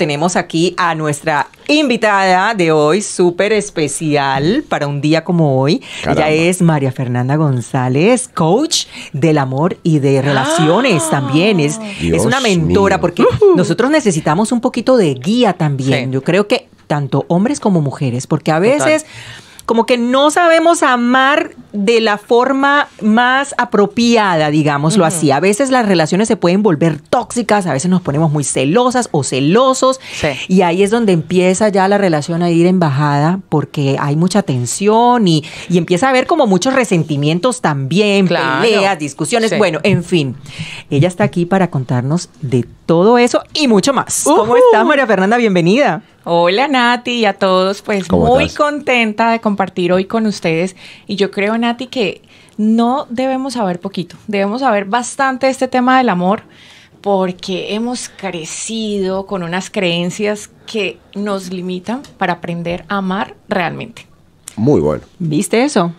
tenemos aquí a nuestra invitada de hoy, súper especial para un día como hoy. ya Ella es María Fernanda González, coach del amor y de relaciones ah. también. Es, es, una mentora porque nosotros necesitamos un poquito de guía también. Yo creo que tanto hombres como mujeres, porque a veces como que no sabemos amar de la forma más apropiada, digámoslo así. A veces las relaciones se pueden volver tóxicas, a veces nos ponemos muy celosas o celosos y ahí es donde empieza ya la relación a ir en bajada porque hay mucha tensión y, empieza a haber como muchos resentimientos también, peleas, discusiones, bueno, en fin. Ella está aquí para contarnos de todo eso y mucho más. ¿Cómo estás, María Fernanda? Bienvenida. Hola Nati y a todos, pues muy contenta de compartir hoy con ustedes y yo creo Nati que no debemos saber poquito, debemos saber bastante este tema del amor porque hemos crecido con unas creencias que nos limitan para aprender a amar realmente. Muy bueno. ¿Viste eso?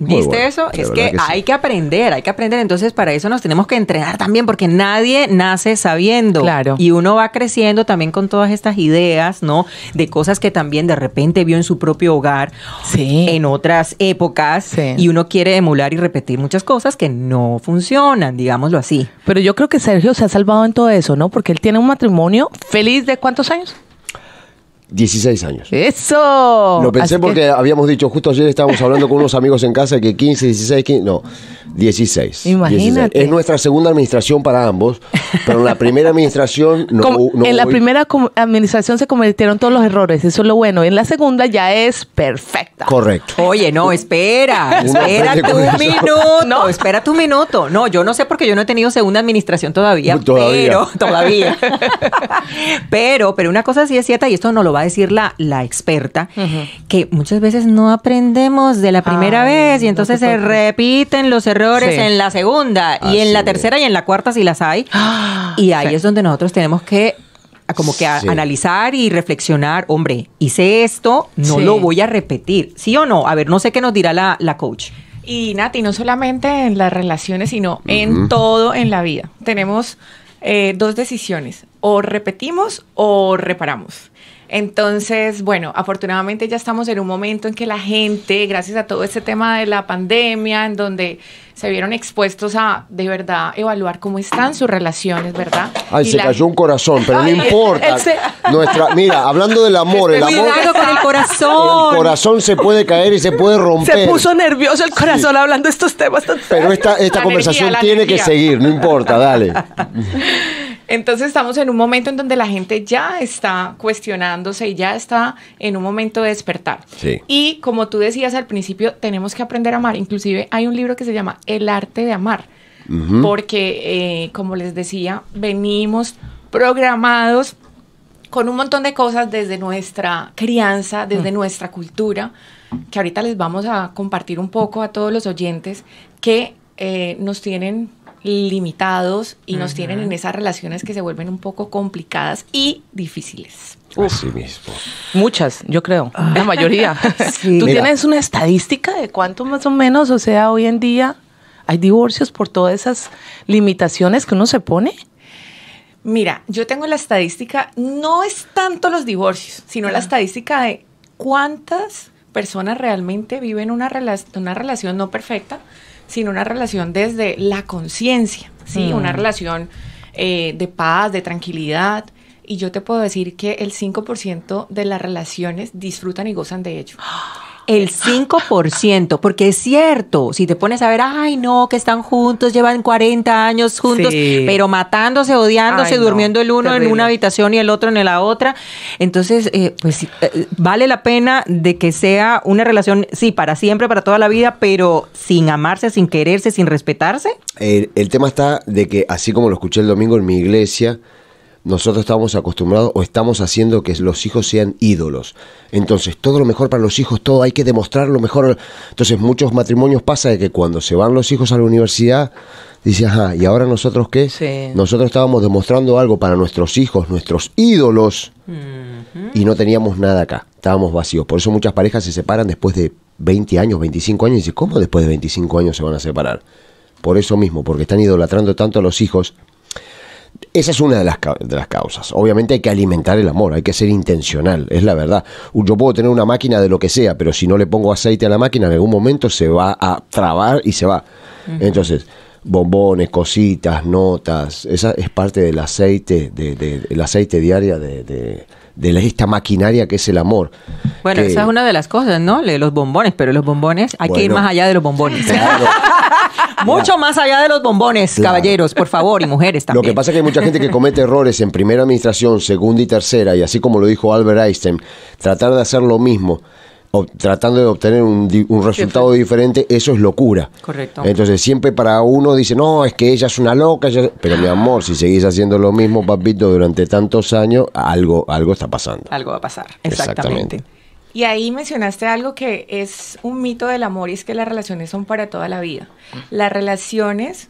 ¿Viste eso? Es que, hay que aprender, hay que aprender. Entonces, para eso nos tenemos que entrenar también, porque nadie nace sabiendo. Claro. Y uno va creciendo también con todas estas ideas, ¿no? De cosas que también de repente vio en su propio hogar, en otras épocas, y uno quiere emular y repetir muchas cosas que no funcionan, digámoslo así. Pero yo creo que Sergio se ha salvado en todo eso, ¿no? Porque él tiene un matrimonio feliz de cuántos años? 16 años. ¡Eso! Lo pensé porque habíamos dicho, justo ayer estábamos hablando con unos amigos en casa que 15, 16, 15, no, 16. Imagínate. Es nuestra segunda administración para ambos, pero en la primera administración no, hubo... En la primera administración se cometieron todos los errores, eso es lo bueno. En la segunda ya es perfecta. Correcto. Oye, no, espera, espera tu minuto, no. espera tu minuto. No, yo no sé porque yo no he tenido segunda administración todavía, todavía. pero todavía. pero, pero una cosa sí es cierta y esto no lo va a decir la, experta, que muchas veces no aprendemos de la primera vez y entonces se repiten los errores en la segunda y en la tercera y en la cuarta si las hay. y ahí es donde nosotros tenemos que como que analizar y reflexionar, hombre, hice esto, no lo voy a repetir, ¿sí o no? A ver, no sé qué nos dirá la, coach. Y Nati, no solamente en las relaciones, sino en todo en la vida. Tenemos eh, dos decisiones, o repetimos o reparamos. Entonces, bueno, afortunadamente ya estamos en un momento en que la gente, gracias a todo este tema de la pandemia, en donde se vieron expuestos a de verdad evaluar cómo están sus relaciones, ¿verdad? Ay, se cayó un corazón, pero no importa. Nuestra, mira, hablando del amor, el amor. el corazón. se puede caer y se puede romper. Se puso nervioso el corazón hablando de estos temas. Pero esta, esta conversación tiene que seguir, no importa, dale. Entonces estamos en un momento en donde la gente ya está cuestionándose y ya está en un momento de despertar. Y como tú decías al principio, tenemos que aprender a amar. Inclusive hay un libro que se llama El arte de amar, porque eh, como les decía, venimos programados con un montón de cosas desde nuestra crianza, desde mm. nuestra cultura, que ahorita les vamos a compartir un poco a todos los oyentes que eh, nos tienen limitados y nos tienen en esas relaciones que se vuelven un poco complicadas y difíciles. Muchas, yo creo, la mayoría. ¿Tú tienes una estadística de cuánto más o menos, o sea, hoy en día hay divorcios por todas esas limitaciones que uno se pone? Mira, yo tengo la estadística, no es tanto los divorcios, sino la ah. estadística de cuántas personas realmente viven una, una relación no perfecta sino una relación desde la conciencia, ¿sí? Mm. Una relación eh, de paz, de tranquilidad. Y yo te puedo decir que el 5% de las relaciones disfrutan y gozan de ello. ¡Ah! el 5%, porque es cierto, si te pones a ver, ay no, que están juntos, llevan 40 años juntos, pero matándose, odiándose, durmiendo el uno en una habitación y el otro en la otra. Entonces, eh, pues eh, vale la pena de que sea una relación, sí, para siempre, para toda la vida, pero sin amarse, sin quererse, sin respetarse. Eh, el tema está de que, así como lo escuché el domingo en mi iglesia, nosotros estamos acostumbrados o estamos haciendo que los hijos sean ídolos. Entonces, todo lo mejor para los hijos, todo hay que demostrar lo mejor. Entonces, muchos matrimonios pasa de que cuando se van los hijos a la universidad, dice, ajá, ¿y ahora nosotros qué? Nosotros estábamos demostrando algo para nuestros hijos, nuestros ídolos, y no teníamos nada acá, estábamos vacíos. Por eso muchas parejas se separan después de 20 años, 25 años, y dicen, ¿cómo después de 25 años se van a separar? Por eso mismo, porque están idolatrando tanto a los hijos esa es una de las, de las causas. Obviamente hay que alimentar el amor, hay que ser intencional, es la verdad. Yo puedo tener una máquina de lo que sea, pero si no le pongo aceite a la máquina, en algún momento se va a trabar y se va. Entonces, bombones, cositas, notas, esa es parte del aceite, de, aceite diaria de, de esta maquinaria que es el amor. Bueno, esa es una de las cosas, ¿no? los bombones, pero los bombones, hay que ir más allá de los bombones. Mucho más allá de los bombones, caballeros, por favor, y mujeres también. Lo que pasa es que hay mucha gente que comete errores en primera administración, segunda y tercera, y así como lo dijo Albert Einstein, tratar de hacer lo mismo tratando de obtener un, resultado diferente, eso es locura. Correcto. Entonces siempre para uno dice, no, es que ella es una loca, pero mi ah. amor, si seguís haciendo lo mismo, papito, durante tantos años, algo, algo está pasando. Algo va a pasar, exactamente. Y ahí mencionaste algo que es un mito del amor y es que las relaciones son para toda la vida. Mm. Las relaciones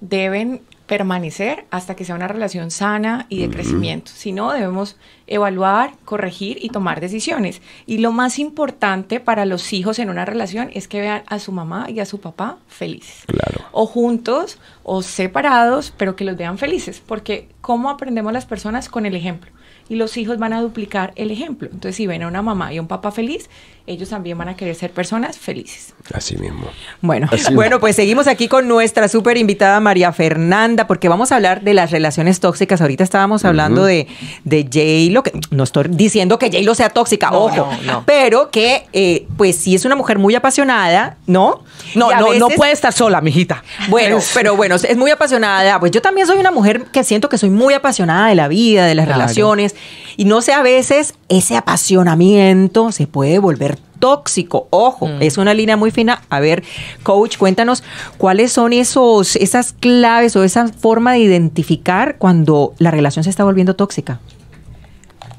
deben permanecer hasta que sea una relación sana y de crecimiento. Si no, debemos evaluar, corregir y tomar decisiones. Y lo más importante para los hijos en una relación es que vean a su mamá y a su papá felices. Claro. O juntos o separados, pero que los vean felices. Porque ¿cómo aprendemos las personas? Con el ejemplo. Y los hijos van a duplicar el ejemplo. Entonces, si ven a una mamá y un papá feliz, ellos también van a querer ser personas felices. Así mismo. Bueno, bueno, pues seguimos aquí con nuestra súper invitada María Fernanda, porque vamos a hablar de las relaciones tóxicas. Ahorita estábamos hablando de, de J-Lo, que no estoy diciendo que J-Lo sea tóxica, ojo, no, pero que eh, pues si es una mujer muy apasionada, ¿no? No, no, no puede estar sola, mijita. Bueno, pero bueno, es muy apasionada. Pues yo también soy una mujer que siento que soy muy apasionada de la vida, de las relaciones, y no sé, a veces ese apasionamiento se puede volver tóxico. Ojo, mm. es una línea muy fina. A ver, coach, cuéntanos cuáles son esos, esas claves o esa forma de identificar cuando la relación se está volviendo tóxica.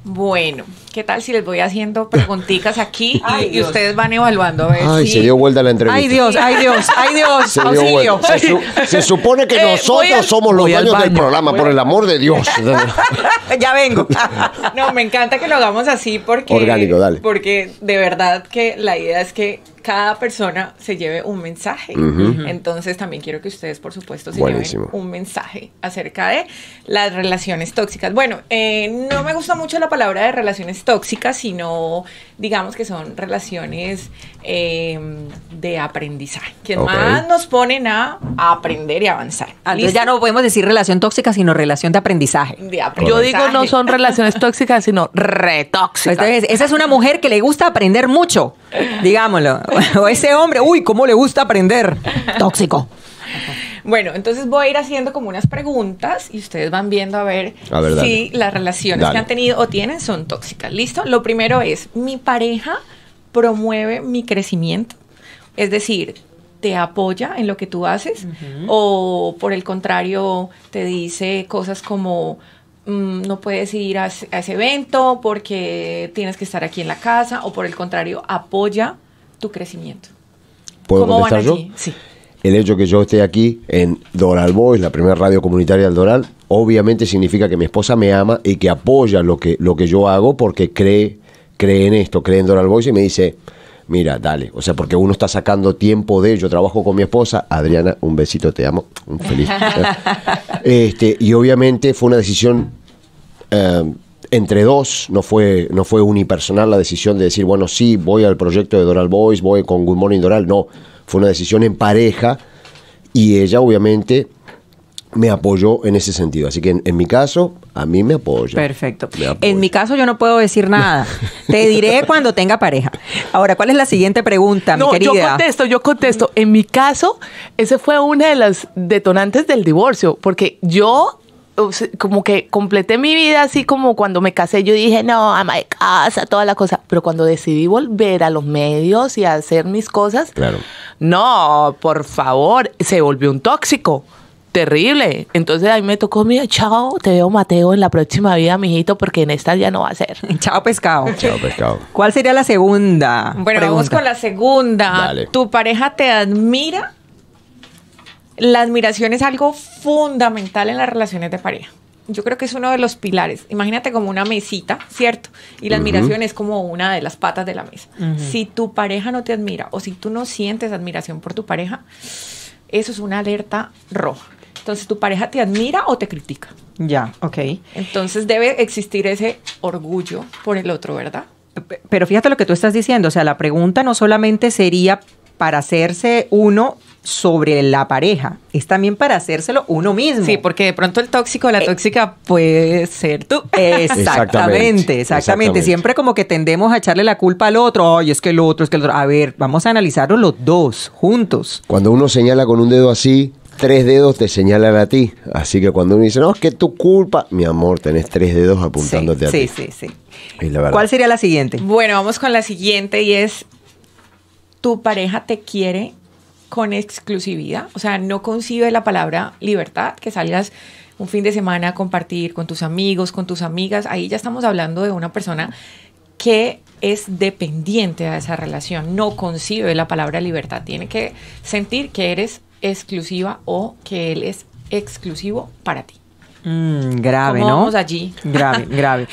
Bueno, ¿Qué tal si les voy haciendo preguntitas aquí y ustedes van evaluando? A ver ay, se dio vuelta la entrevista. Ay, Dios, ay, Dios, ay, Dios. Se, auxilio. Se, supone que eh, nosotros somos los dueños del programa, por el amor de Dios. ya vengo. no, me encanta que lo hagamos así porque. Orgánico, dale. Porque de verdad que la idea es que cada persona se lleve un mensaje. Entonces también quiero que ustedes, por supuesto, se lleven un mensaje acerca de las relaciones tóxicas. Bueno, eh, no me gusta mucho la palabra de relaciones tóxicas, sino digamos que son relaciones em, de aprendizaje, que más nos ponen a, aprender y avanzar. Entonces ya no podemos decir relación tóxica, sino relación de aprendizaje. Yo digo no son relaciones tóxicas, sino retóxicas. tóxicas. esa es una mujer que le gusta aprender mucho, digámoslo. O ese hombre, uy, ¿cómo le gusta aprender? Tóxico. Bueno, entonces voy a ir haciendo como unas preguntas y ustedes van viendo a ver, si las relaciones que han tenido o tienen son tóxicas. ¿Listo? Lo primero es, ¿mi pareja promueve mi crecimiento? Es decir, te apoya en lo que tú haces o por el contrario te dice cosas como mm, no puedes ir a, ese evento porque tienes que estar aquí en la casa o por el contrario apoya tu crecimiento. ¿Cómo Sí el hecho que yo esté aquí en Doral Boys, la primera radio comunitaria del Doral, obviamente significa que mi esposa me ama y que apoya lo que, lo que yo hago porque cree, cree en esto, cree en Doral Boys y me dice, mira, dale. O sea, porque uno está sacando tiempo de ello. Trabajo con mi esposa, Adriana, un besito, te amo, un feliz. este, y obviamente fue una decisión eh, entre dos, no fue, no fue unipersonal la decisión de decir, bueno, sí, voy al proyecto de Doral Boys, voy con Good Morning Doral, no fue una decisión en pareja y ella obviamente me apoyó en ese sentido. Así que en, mi caso, a mí me apoya. Perfecto. En mi caso yo no puedo decir nada. Te diré cuando tenga pareja. Ahora, ¿cuál es la siguiente pregunta, mi querida? Yo contesto, yo contesto. En mi caso, ese fue una de las detonantes del divorcio, porque yo como que completé mi vida así como cuando me casé, yo dije, no, ama de casa, toda la cosa. Pero cuando decidí volver a los medios y a hacer mis cosas, claro. no, por favor, se volvió un tóxico terrible. Entonces ahí me tocó, mira, chao, te veo Mateo en la próxima vida, mijito, porque en esta ya no va a ser. chao pescado. Chao pescado. ¿Cuál sería la segunda? Bueno, pregunta? vamos con la segunda. ¿Tu pareja te admira? la admiración es algo fundamental en las relaciones de pareja. Yo creo que es uno de los pilares. Imagínate como una mesita, ¿cierto? Y la admiración es como una de las patas de la mesa. Si tu pareja no te admira o si tú no sientes admiración por tu pareja, eso es una alerta roja. Entonces, ¿tu pareja te admira o te critica? Ya, ok. Entonces debe existir ese orgullo por el otro, ¿verdad? Pero fíjate lo que tú estás diciendo, o sea, la pregunta no solamente sería para hacerse uno sobre la pareja, es también para hacérselo uno mismo. Sí, porque de pronto el tóxico o la eh, tóxica puede ser tú. Exactamente, exactamente, Siempre como que tendemos a echarle la culpa al otro. Ay, es que el otro, es que el otro. A ver, vamos a analizarlo los dos, juntos. Cuando uno señala con un dedo así, tres dedos te señalan a ti. Así que cuando uno dice, no, es que tu culpa, mi amor, tenés tres dedos apuntándote a ti. Sí, sí, sí. ¿Cuál sería la siguiente? Bueno, vamos con la siguiente y es tu pareja te quiere con exclusividad, o sea, no concibe la palabra libertad, que salgas un fin de semana a compartir con tus amigos, con tus amigas, ahí ya estamos hablando de una persona que es dependiente de esa relación, no concibe la palabra libertad, tiene que sentir que eres exclusiva o que él es exclusivo para ti. Mm, grave, ¿no? Vamos allí. Grave, grave.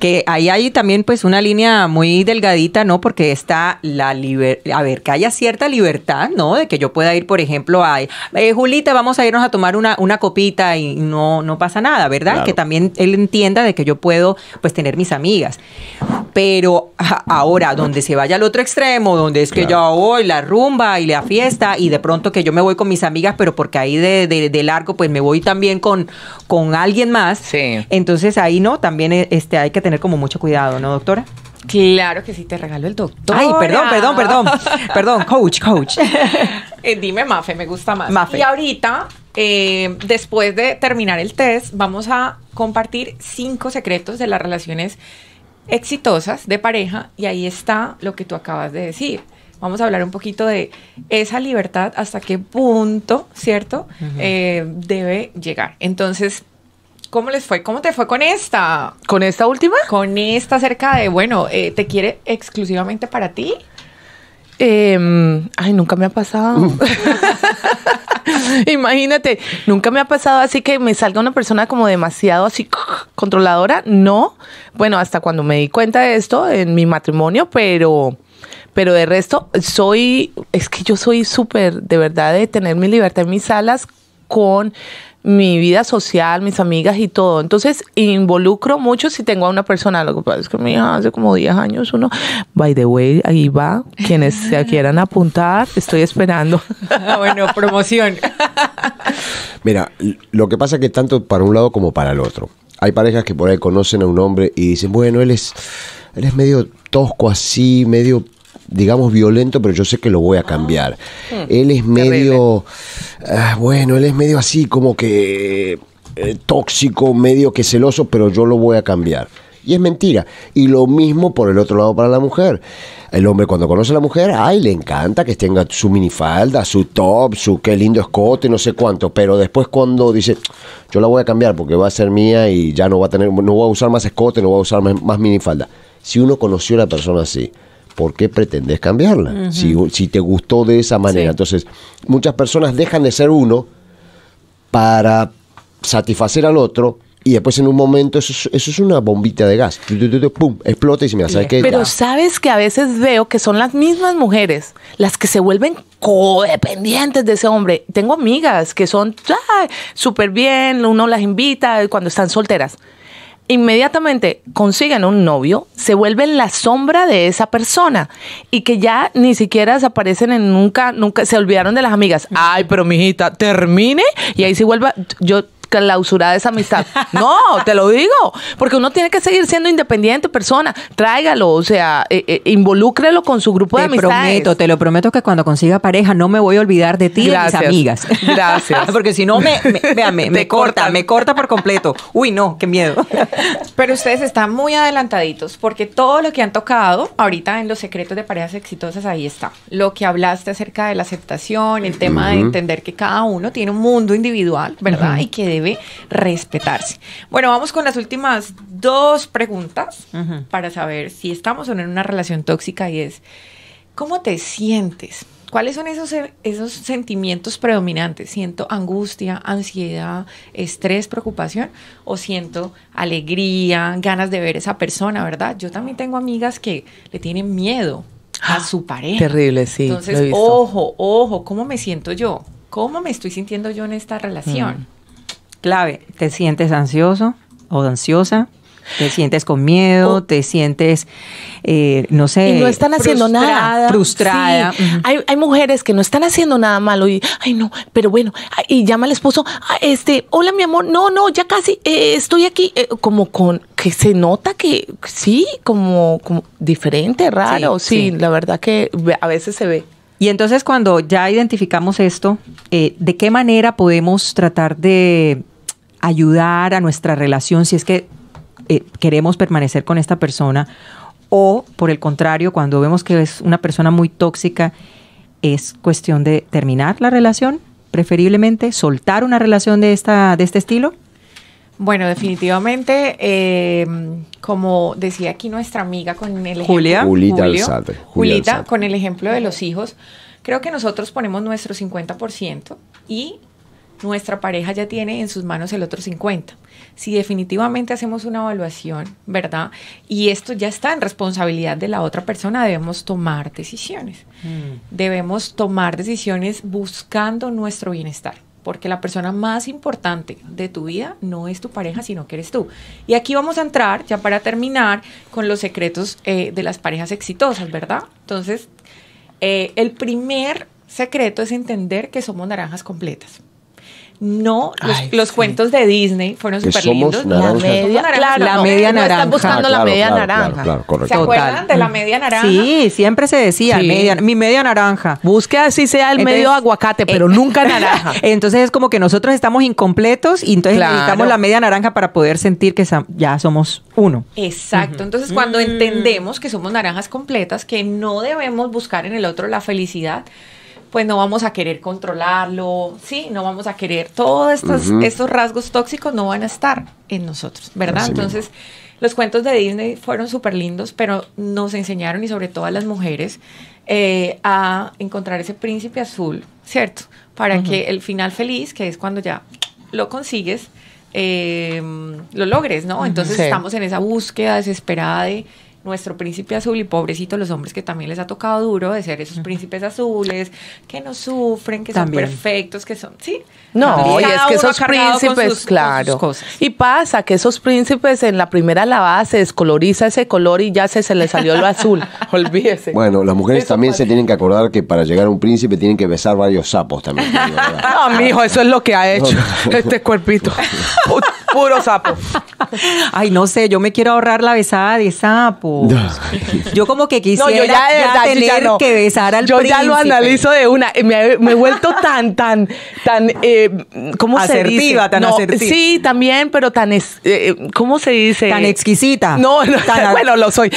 Que ahí hay también pues una línea muy delgadita, ¿no? Porque está la libertad, a ver, que haya cierta libertad, ¿no? De que yo pueda ir, por ejemplo, a, eh, Julita, vamos a irnos a tomar una, copita y no, no pasa nada, ¿verdad? Que también él entienda de que yo puedo pues tener mis amigas pero ahora donde se vaya al otro extremo, donde es que yo voy, la rumba y la fiesta y de pronto que yo me voy con mis amigas, pero porque ahí de, de, largo pues me voy también con, con alguien más, sí. entonces ahí no, también eh, este, hay que tener como mucho cuidado, ¿no, doctora? Claro que sí, te regalo el doctor. Ay, perdón, perdón, perdón. perdón, coach, coach. Eh, dime, Mafe, me gusta más. Mafe. Y ahorita, eh, después de terminar el test, vamos a compartir cinco secretos de las relaciones exitosas de pareja y ahí está lo que tú acabas de decir. Vamos a hablar un poquito de esa libertad, hasta qué punto, ¿cierto? Eh, debe llegar. Entonces, ¿Cómo les fue? ¿Cómo te fue con esta? ¿Con esta última? Con esta acerca de, bueno, eh, ¿te quiere exclusivamente para ti? Em, ay, nunca me ha pasado. Imagínate, nunca me ha pasado así que me salga una persona como demasiado así controladora. No, bueno, hasta cuando me di cuenta de esto en mi matrimonio, pero, pero de resto soy, es que yo soy súper de verdad de tener mi libertad en mis alas con mi vida social, mis amigas y todo. Entonces, involucro mucho si tengo a una persona. Lo que pasa es que mi hija hace como 10 años, uno, by the way, ahí va. Quienes se quieran apuntar, estoy esperando. bueno, promoción. Mira, lo que pasa es que tanto para un lado como para el otro. Hay parejas que por ahí conocen a un hombre y dicen, bueno, él es, él es medio tosco así, medio digamos, violento, pero yo sé que lo voy a cambiar. él es medio, ah, bueno, él es medio así como que eh, tóxico, medio que celoso, pero yo lo voy a cambiar. Y es mentira. Y lo mismo por el otro lado para la mujer. El hombre cuando conoce a la mujer, ay, le encanta que tenga su minifalda, su top, su qué lindo escote, no sé cuánto. Pero después cuando dice, yo la voy a cambiar porque va a ser mía y ya no va a tener, no voy a usar más escote, no voy a usar más, más minifalda. Si uno conoció a la persona así, ¿por qué pretendes cambiarla? si, te gustó de esa manera. Entonces, muchas personas dejan de ser uno para satisfacer al otro. Y después en un momento eso es, una bombita de gas. Pum, explota y se me hace que... Pero sabes que a veces veo que son las mismas mujeres las que se vuelven codependientes de ese hombre. Tengo amigas que son súper bien, uno las invita cuando están solteras inmediatamente consiguen un novio, se vuelven la sombra de esa persona y que ya ni siquiera desaparecen en nunca, nunca, se olvidaron de las amigas. Ay, pero mi termine y ahí se vuelva, yo clausurada esa amistad. No, te lo digo, porque uno tiene que seguir siendo independiente persona. Tráigalo, o sea, eh, eh, involúcrelo con su grupo de amistades. Te prometo, te lo prometo que cuando consiga pareja no me voy a olvidar de ti y de mis amigas. Gracias. porque si no, me, corta, me corta por completo. Uy, no, qué miedo. Pero ustedes están muy adelantaditos, porque todo lo que han tocado ahorita en los secretos de parejas exitosas, ahí está. Lo que hablaste acerca de la aceptación, el tema de entender que cada uno tiene un mundo individual, ¿verdad? Y que debe respetarse. Bueno, vamos con las últimas dos preguntas para saber si estamos en una relación tóxica y es, ¿cómo te sientes? ¿Cuáles son esos, esos sentimientos predominantes? ¿Siento angustia, ansiedad, estrés, preocupación? ¿O siento alegría, ganas de ver a esa persona, verdad? Yo también tengo amigas que le tienen miedo a ah, su pareja. Terrible, sí. Entonces, ojo, ojo, ¿cómo me siento yo? ¿Cómo me estoy sintiendo yo en esta relación? clave, ¿te sientes ansioso o ansiosa? Te sientes con miedo, oh. te sientes, eh, no sé. no están haciendo frustrada, nada. Frustrada. hay, mujeres que no están haciendo nada malo y, ay, no, pero bueno, y llama al esposo, ah, este, hola mi amor, no, no, ya casi eh, estoy aquí, eh, como con, que se nota que sí, como, diferente, raro, sí, la verdad que a veces se ve. Y entonces cuando ya identificamos esto, ¿de qué manera podemos tratar de ayudar a nuestra relación si es que eh, queremos permanecer con esta persona o por el contrario, cuando vemos que es una persona muy tóxica, es cuestión de terminar la relación, preferiblemente soltar una relación de, esta, de este estilo. Bueno, definitivamente, eh, como decía aquí nuestra amiga con el Julia, Julita, con el ejemplo de los hijos, creo que nosotros ponemos nuestro 50% y nuestra pareja ya tiene en sus manos el otro 50. Si definitivamente hacemos una evaluación, ¿verdad? Y esto ya está en responsabilidad de la otra persona, debemos tomar decisiones. Mm. Debemos tomar decisiones buscando nuestro bienestar porque la persona más importante de tu vida no es tu pareja, sino que eres tú. Y aquí vamos a entrar, ya para terminar, con los secretos eh, de las parejas exitosas, ¿verdad? Entonces, eh, el primer secreto es entender que somos naranjas completas. No, los, cuentos de Disney fueron súper lindos. La media, naranja, la media naranja. están buscando la media claro, Correcto. ¿Se acuerdan de la mm. media naranja? Sí, siempre se decía, media, mi media naranja. Busque así sea el medio aguacate, pero eh, nunca naranja. entonces es como que nosotros estamos incompletos y entonces necesitamos la media naranja para poder sentir que ya somos uno. Exacto. Entonces cuando mm. entendemos que somos naranjas completas, que no debemos buscar en el otro la felicidad, pues no vamos a querer controlarlo, sí, no vamos a querer, todos estos, rasgos tóxicos no van a estar en nosotros, ¿verdad? Entonces, los cuentos de Disney fueron súper lindos, pero nos enseñaron, y sobre todo a las mujeres, eh, a encontrar ese príncipe azul, ¿cierto? Para que el final feliz, que es cuando ya lo consigues, eh, lo logres, ¿no? Entonces estamos en esa búsqueda desesperada de nuestro príncipe azul y pobrecito los hombres que también les ha tocado duro de ser esos príncipes azules, que no sufren, que son perfectos, que son, sí. No, y es que esos príncipes, claro. Y pasa que esos príncipes en la primera lavada se descoloriza ese color y ya se, se le salió lo azul. Olvídese. Bueno, las mujeres también se tienen que acordar que para llegar a un príncipe tienen que besar varios sapos también. no, mijo, eso es lo que ha hecho este cuerpito. Puro sapo. Ay, no sé, yo me quiero ahorrar la besada de sapo. Yo como que quisiera tener que besar al yo príncipe. Yo ya lo analizo de una. Me, he vuelto tan, tan, tan, eh, ¿cómo asertiva, se dice? tan asertiva. Sí, también, pero tan, eh, eh, ¿cómo se dice? Tan exquisita. No, no bueno, lo soy.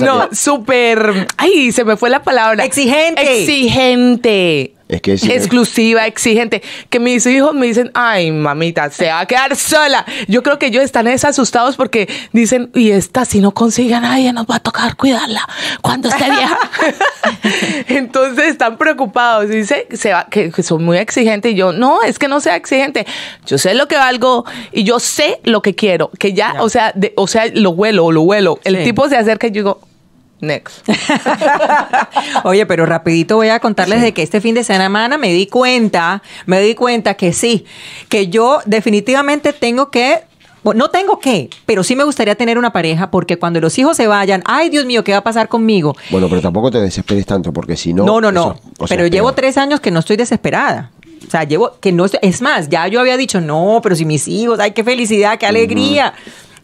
no, súper, ay, se me fue la palabra. Exigente. Exigente. Es que es exclusiva, exigente. Que mis hijos me dicen, ay, mamita, se va a quedar sola. Yo creo que ellos están desasustados porque dicen, y esta, si no consigue a nadie, nos va a tocar cuidarla cuando esté vieja. Entonces están preocupados. Dice se va, que, son muy exigentes. Y yo, no, es que no sea exigente. Yo sé lo que valgo y yo sé lo que quiero. Que ya, o sea, o sea, lo huelo, lo huelo. El tipo se acerca y yo digo, Next. Oye, pero rapidito voy a contarles de que este fin de semana me di cuenta, me di cuenta que sí, que yo definitivamente tengo que no tengo que, pero sí me gustaría tener una pareja porque cuando los hijos se vayan, ay Dios mío, ¿qué va a pasar conmigo? Bueno, pero tampoco te desesperes tanto porque si no... No, no, no. pero llevo tres años que no estoy desesperada. O sea, llevo que no estoy... Es más, ya yo había dicho, no, pero si mis hijos, ay, qué felicidad, qué alegría.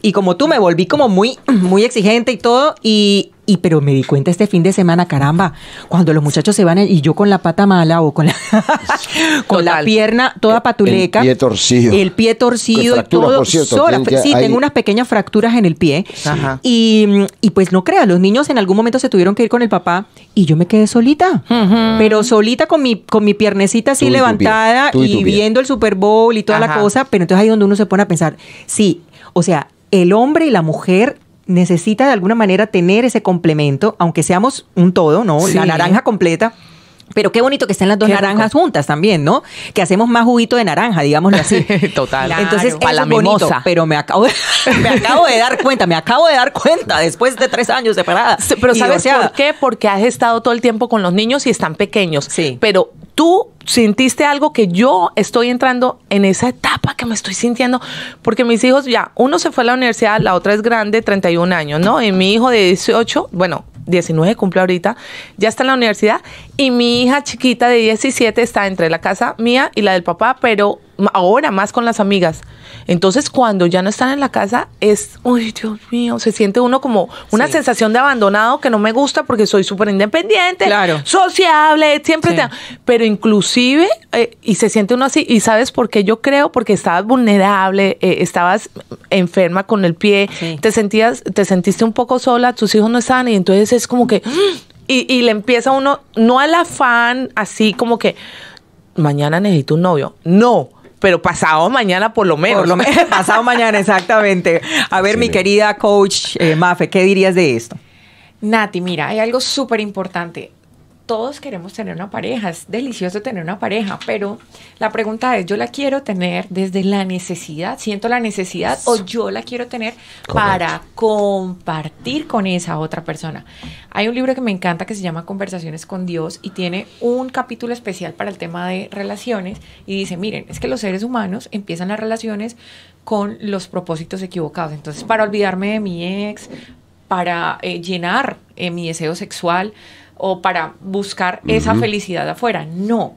Y como tú me volví como muy, muy exigente y todo, y, pero me di cuenta este fin de semana, caramba, cuando los muchachos se van y yo con la pata mala o con la, con la pierna toda patuleca. El pie torcido. El pie torcido y todo. sola, sí, tengo unas pequeñas fracturas en el pie. Ajá. Y, pues no crea, los niños en algún momento se tuvieron que ir con el papá y yo me quedé solita. Pero solita con mi, con mi piernecita así levantada y, viendo el Super Bowl y toda la cosa. Pero entonces ahí donde uno se pone a pensar, sí, o sea, el hombre y la mujer Necesitan de alguna manera tener ese complemento, aunque seamos un todo, ¿no? La naranja completa. Pero qué bonito que estén las dos naranjas juntas también, ¿no? Que hacemos más juguito de naranja, digámoslo así. Total. Entonces, es pero me acabo, de, me acabo de dar cuenta, me acabo de dar cuenta después de tres años separada. Pero ¿sabes por qué? Porque has estado todo el tiempo con los niños y están pequeños. Sí. Pero tú sintiste algo que yo estoy entrando en esa etapa que me estoy sintiendo, porque mis hijos ya, uno se fue a la universidad, la otra es grande, 31 años, ¿no? Y mi hijo de 18, bueno, 19 cumple ahorita, ya está en la universidad, y mi hija chiquita de 17 está entre la casa mía y la del papá, pero ahora más con las amigas. Entonces, cuando ya no están en la casa, es, uy, Dios mío, se siente uno como una sensación de abandonado que no me gusta porque soy súper independiente, claro. sociable, siempre te... Pero inclusive, eh, y se siente uno así, y ¿sabes por qué yo creo? Porque estabas vulnerable, eh, estabas enferma con el pie, te sentías, te sentiste un poco sola, tus hijos no estaban, y entonces es como que... Y, y le empieza uno, no al afán, así como que, mañana necesito un novio. No, pero pasado mañana por lo menos. Por pasado mañana, exactamente. A ver, mi querida coach eh, Mafe, ¿qué dirías de esto? Nati, mira, hay algo súper importante todos queremos tener una pareja, es delicioso tener una pareja, pero la pregunta es, ¿yo la quiero tener desde la necesidad? ¿Siento la necesidad o yo la quiero tener para compartir con esa otra persona? Hay un libro que me encanta que se llama Conversaciones con Dios y tiene un capítulo especial para el tema de relaciones y dice, miren, es que los seres humanos empiezan las relaciones con los propósitos equivocados. Entonces, para olvidarme de mi ex, para eh, llenar eh, mi deseo sexual, o para buscar esa felicidad afuera. No.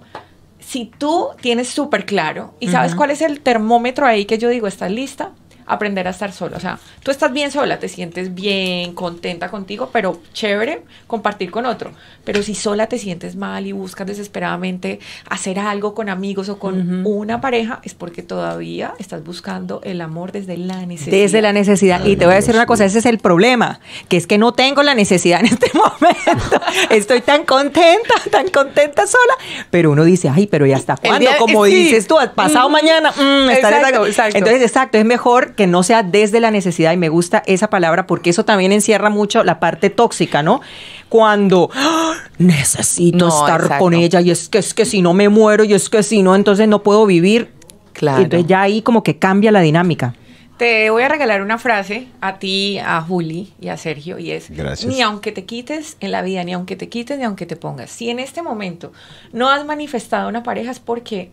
Si tú tienes súper claro y sabes cuál es el termómetro ahí que yo digo, ¿estás lista? aprender a estar sola. O sea, tú estás bien sola, te sientes bien, contenta contigo, pero chévere compartir con otro. Pero si sola te sientes mal y buscas desesperadamente hacer algo con amigos o con una pareja, es porque todavía estás buscando el amor desde la necesidad. Desde la necesidad. y te voy a decir una cosa, ese es el problema, que es que no tengo la necesidad en este momento. Estoy tan contenta, tan contenta sola. Pero uno dice, ay, pero ya está... cuándo? Como dices tú, pasado mañana. Mm, Entonces, exacto, es mejor que no sea desde la necesidad, y me gusta esa palabra porque eso también encierra mucho la parte tóxica, ¿no? Cuando ¡Ah! necesito estar con ella y es que es que si no me muero y es que si no, entonces no puedo vivir. Claro. Entonces ya ahí como que cambia la dinámica. Te voy a regalar una frase a ti, a Juli y a Sergio, y es, Gracias. ni aunque te quites en la vida, ni aunque te quites, ni aunque te pongas. Si en este momento no has manifestado una pareja es porque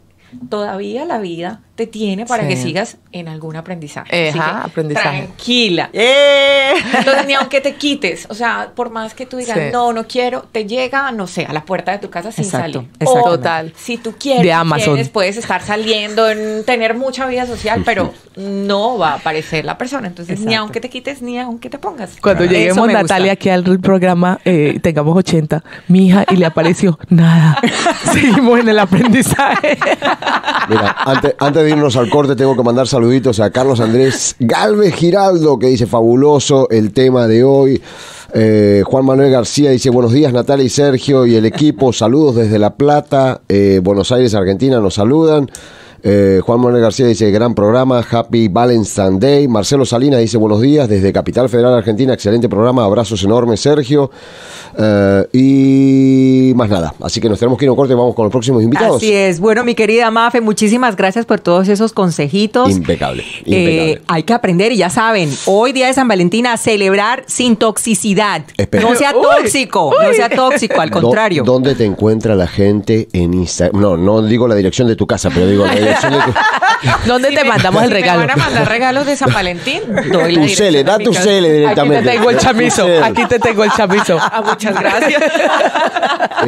todavía la vida te tiene para que sigas en algún aprendizaje. Ajá, que, Tranquila. ¡Eh! Entonces, ni aunque te quites, o sea, por más que tú digas, no, no quiero, te llega, no sé, a la puerta de tu casa sin salir. O, Total. Si tú quieres, de puedes estar saliendo, tener mucha vida social, pero no va a aparecer la persona. Entonces, ni aunque te quites, ni aunque te pongas. Cuando lleguemos, Natalia, aquí al programa, eh, tengamos 80, mi hija, y le apareció nada. Seguimos en el aprendizaje. Mira, antes, antes de irnos al corte, tengo que mandar saluditos a Carlos Andrés Galvez Giraldo, que dice fabuloso el tema de hoy. Eh, Juan Manuel García dice buenos días Natalia y Sergio y el equipo, saludos desde La Plata, eh, Buenos Aires, Argentina, nos saludan. Eh, Juan Manuel García dice, gran programa, Happy Valentine's Day. Marcelo Salinas dice, buenos días desde Capital Federal Argentina, excelente programa, abrazos enormes, Sergio. Eh, y más nada. Así que nos tenemos que ir a un corte y vamos con los próximos invitados. Así es. Bueno, mi querida Mafe, muchísimas gracias por todos esos consejitos. Impecable. Eh, hay que aprender y ya saben, hoy día de San Valentín a celebrar sin toxicidad. No sea tóxico, no sea tóxico, al contrario. ¿Dónde te encuentra la gente en Instagram? No, no digo la dirección de tu casa, pero digo la dirección de tu... ¿Dónde te mandamos el regalo? ¿Me van a mandar regalos de San Valentín? tu cele, da tu cele directamente. Aquí te tengo el chamizo, aquí te tengo el chamizo gracias.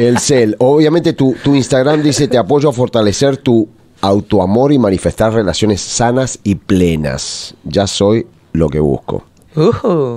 El CEL. Obviamente tu, tu Instagram dice, te apoyo a fortalecer tu autoamor y manifestar relaciones sanas y plenas. Ya soy lo que busco.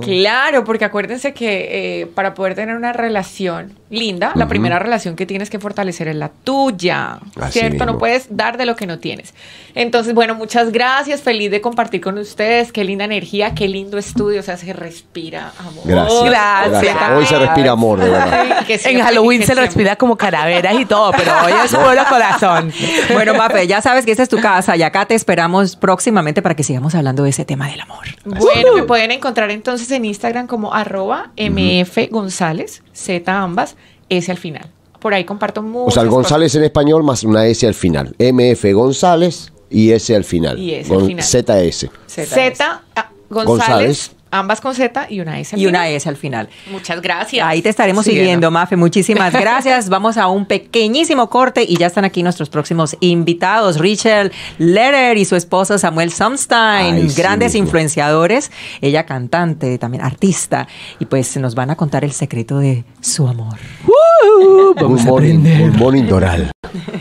Claro, porque acuérdense que eh, para poder tener una relación linda, la primera relación que tienes que fortalecer es la tuya, ¿cierto? No puedes dar de lo que no tienes. Entonces, bueno, muchas gracias, feliz de compartir con ustedes, qué linda energía, qué lindo estudio, o sea, se respira amor. Gracias. Hoy se respira amor, de verdad. en Halloween se respira como calaveras y todo, pero hoy es puro corazón. Bueno, Mape, ya sabes que esta es tu casa y acá te esperamos próximamente para que sigamos hablando de ese tema del amor. Bueno, me pueden encontrar entonces en Instagram como arroba mf gonzález Z ambas, S al final. Por ahí comparto mucho. O sea, González en español más una S al final. MF González y S al final. Y S al final. ZS. Z. Z ah, González, González ambas con Z y una S al y final. una S al final. Muchas gracias. Ahí te estaremos siguiendo, Mafe. Muchísimas gracias. Vamos a un pequeñísimo corte y ya están aquí nuestros próximos invitados, Richard Letter y su esposa Samuel Sumstein. grandes influenciadores, ella cantante, también artista, y pues nos van a contar el secreto de su amor. Uh, vamos